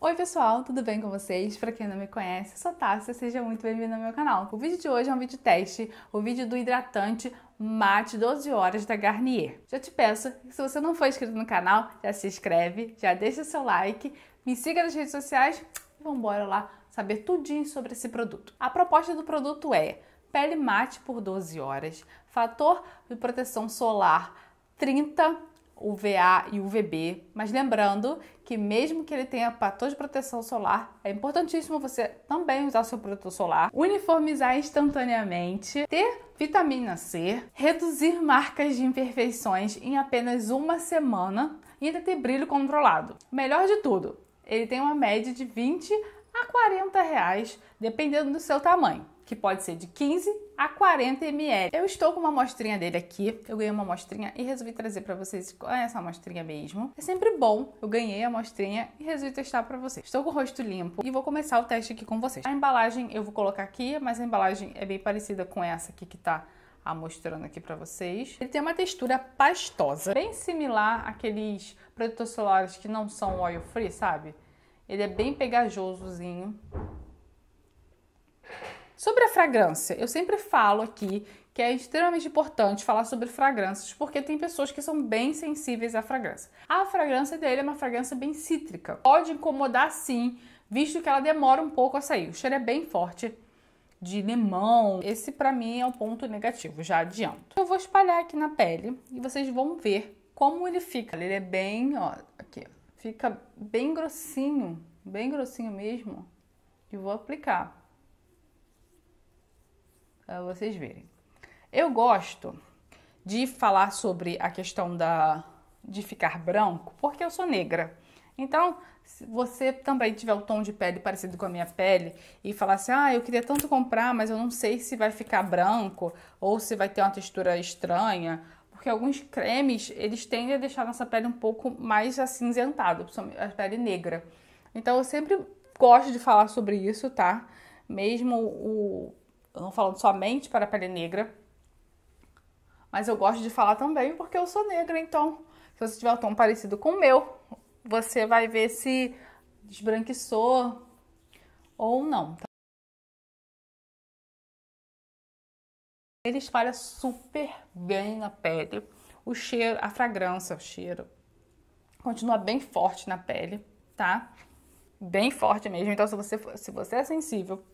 Oi pessoal, tudo bem com vocês? Para quem não me conhece, sou Tássia, seja muito bem-vindo ao meu canal. O vídeo de hoje é um vídeo teste, o vídeo do hidratante mate 12 horas da Garnier. Já te peço se você não for inscrito no canal, já se inscreve, já deixa seu like, me siga nas redes sociais e vambora lá saber tudinho sobre esse produto. A proposta do produto é pele mate por 12 horas, fator de proteção solar 30 UVA e UVB, mas lembrando que mesmo que ele tenha fator de proteção solar, é importantíssimo você também usar o seu protetor solar, uniformizar instantaneamente, ter vitamina C, reduzir marcas de imperfeições em apenas uma semana e ainda ter brilho controlado. Melhor de tudo, ele tem uma média de 20 a 40 reais, dependendo do seu tamanho, que pode ser de 15 a 40 ml. Eu estou com uma amostrinha dele aqui, eu ganhei uma amostrinha e resolvi trazer para vocês qual é essa amostrinha mesmo. É sempre bom, eu ganhei a amostrinha e resolvi testar para vocês. Estou com o rosto limpo e vou começar o teste aqui com vocês. A embalagem eu vou colocar aqui, mas a embalagem é bem parecida com essa aqui que está mostrando aqui para vocês. Ele tem uma textura pastosa, bem similar àqueles protetores solares que não são oil free, sabe? Ele é bem pegajosozinho. Sobre a fragrância, eu sempre falo aqui que é extremamente importante falar sobre fragrâncias, porque tem pessoas que são bem sensíveis à fragrância. A fragrância dele é uma fragrância bem cítrica. Pode incomodar sim, visto que ela demora um pouco a sair. O cheiro é bem forte de limão. Esse para mim é um ponto negativo, já adianto. Eu vou espalhar aqui na pele e vocês vão ver como ele fica. Ele é bem, ó, aqui, Fica bem grossinho, bem grossinho mesmo. E vou aplicar. Para vocês verem. Eu gosto de falar sobre a questão da de ficar branco, porque eu sou negra. Então, se você também tiver um tom de pele parecido com a minha pele e falar assim: "Ah, eu queria tanto comprar, mas eu não sei se vai ficar branco ou se vai ter uma textura estranha porque alguns cremes, eles tendem a deixar nossa pele um pouco mais acinzentada, a pele negra. Então eu sempre gosto de falar sobre isso, tá? Mesmo o não falando somente para a pele negra, mas eu gosto de falar também porque eu sou negra, então se você tiver um tom parecido com o meu, você vai ver se desbranquiçou ou não, tá? ele espalha super bem na pele. O cheiro, a fragrância, o cheiro continua bem forte na pele, tá? Bem forte mesmo. Então, se você, se você é sensível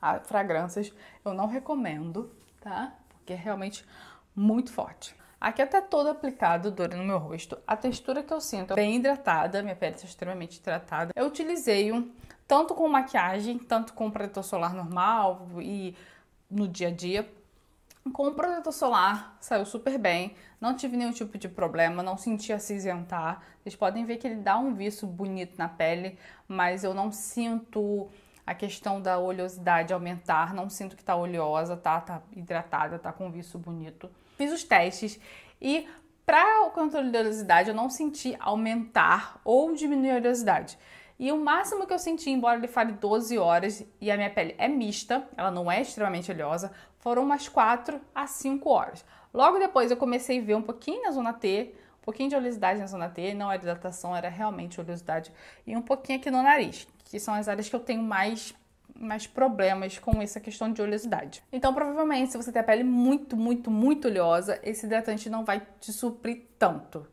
a fragrâncias, eu não recomendo, tá? Porque é realmente muito forte. Aqui é até todo aplicado doura no meu rosto. A textura que eu sinto é bem hidratada, minha pele está extremamente hidratada. Eu utilizei um tanto com maquiagem, tanto com protetor solar normal e no dia a dia, com o protetor solar, saiu super bem, não tive nenhum tipo de problema, não senti acinzentar. Vocês podem ver que ele dá um viço bonito na pele, mas eu não sinto a questão da oleosidade aumentar, não sinto que tá oleosa, tá, tá hidratada, tá com um viço bonito. Fiz os testes e para o controle da oleosidade eu não senti aumentar ou diminuir a oleosidade. E o máximo que eu senti, embora ele fale 12 horas e a minha pele é mista, ela não é extremamente oleosa, foram umas 4 a 5 horas. Logo depois eu comecei a ver um pouquinho na zona T, um pouquinho de oleosidade na zona T, não era hidratação, era realmente oleosidade, e um pouquinho aqui no nariz, que são as áreas que eu tenho mais mais problemas com essa questão de oleosidade. Então, provavelmente, se você tem a pele muito, muito, muito oleosa, esse hidratante não vai te suprir tanto.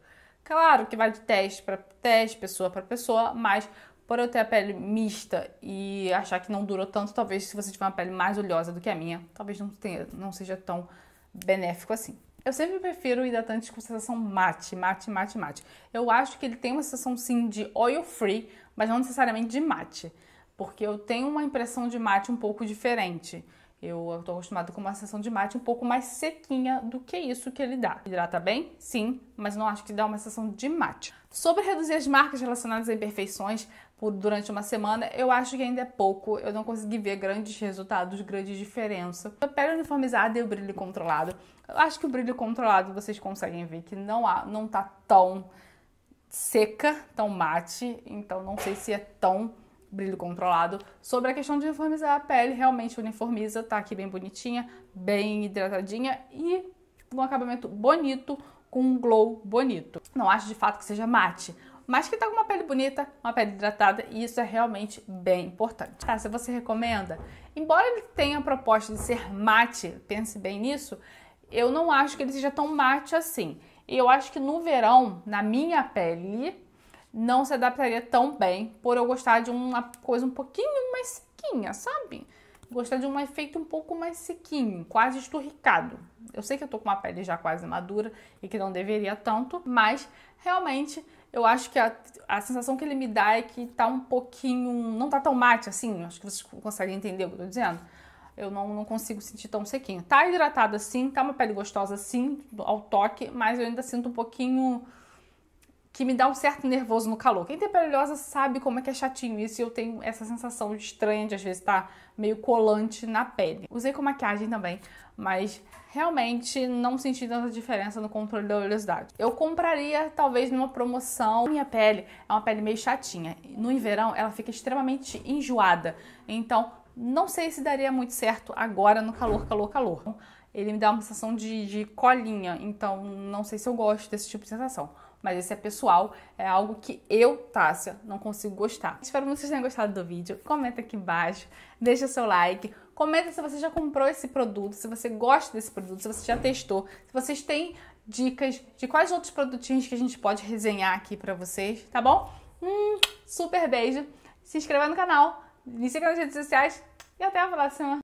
Claro que vai de teste para teste, pessoa para pessoa, mas por eu ter a pele mista e achar que não durou tanto, talvez se você tiver uma pele mais oleosa do que a minha, talvez não, tenha, não seja tão benéfico assim. Eu sempre prefiro hidratantes com sensação mate, mate, mate, mate. Eu acho que ele tem uma sensação sim de oil free, mas não necessariamente de mate, porque eu tenho uma impressão de mate um pouco diferente. Eu estou acostumada com uma sensação de mate um pouco mais sequinha do que isso que ele dá. Hidrata bem? Sim, mas não acho que dá uma sensação de mate. Sobre reduzir as marcas relacionadas a imperfeições, por, durante uma semana, eu acho que ainda é pouco. Eu não consegui ver grandes resultados, grande diferença. A pele uniformizada e o brilho controlado. Eu acho que o brilho controlado vocês conseguem ver que não, há, não tá tão seca, tão mate, então não sei se é tão brilho controlado. Sobre a questão de uniformizar a pele, realmente uniformiza, tá aqui bem bonitinha, bem hidratadinha e um acabamento bonito, com um glow bonito. Não acho de fato que seja mate, mas que tá com uma pele bonita, uma pele hidratada, e isso é realmente bem importante. Tá, se você recomenda, embora ele tenha a proposta de ser mate, pense bem nisso, eu não acho que ele seja tão mate assim. E eu acho que no verão, na minha pele, não se adaptaria tão bem, por eu gostar de uma coisa um pouquinho mais sequinha, sabe? Gostar de um efeito um pouco mais sequinho, quase esturricado. Eu sei que eu tô com uma pele já quase madura e que não deveria tanto, mas realmente eu acho que a, a sensação que ele me dá é que tá um pouquinho. não tá tão mate assim. Acho que vocês conseguem entender o que eu tô dizendo. Eu não, não consigo sentir tão sequinho. Tá hidratado assim, tá uma pele gostosa assim ao toque, mas eu ainda sinto um pouquinho que me dá um certo nervoso no calor. Quem tem pele oleosa sabe como é que é chatinho isso e eu tenho essa sensação estranha de às vezes estar tá meio colante na pele. Usei com maquiagem também, mas realmente não senti tanta diferença no controle da oleosidade. Eu compraria talvez numa promoção. Minha pele é uma pele meio chatinha. No verão ela fica extremamente enjoada. Então, não sei se daria muito certo agora no calor, calor, calor ele me dá uma sensação de, de colinha. Então, não sei se eu gosto desse tipo de sensação. Mas esse é pessoal, é algo que eu, Tássia, não consigo gostar. Espero muito que vocês tenham gostado do vídeo. Comenta aqui embaixo, deixa seu like, comenta se você já comprou esse produto, se você gosta desse produto, se você já testou, se vocês têm dicas de quais outros produtinhos que a gente pode resenhar aqui pra vocês, tá bom? Um super beijo, se inscreva no canal, me siga nas redes sociais e até a próxima!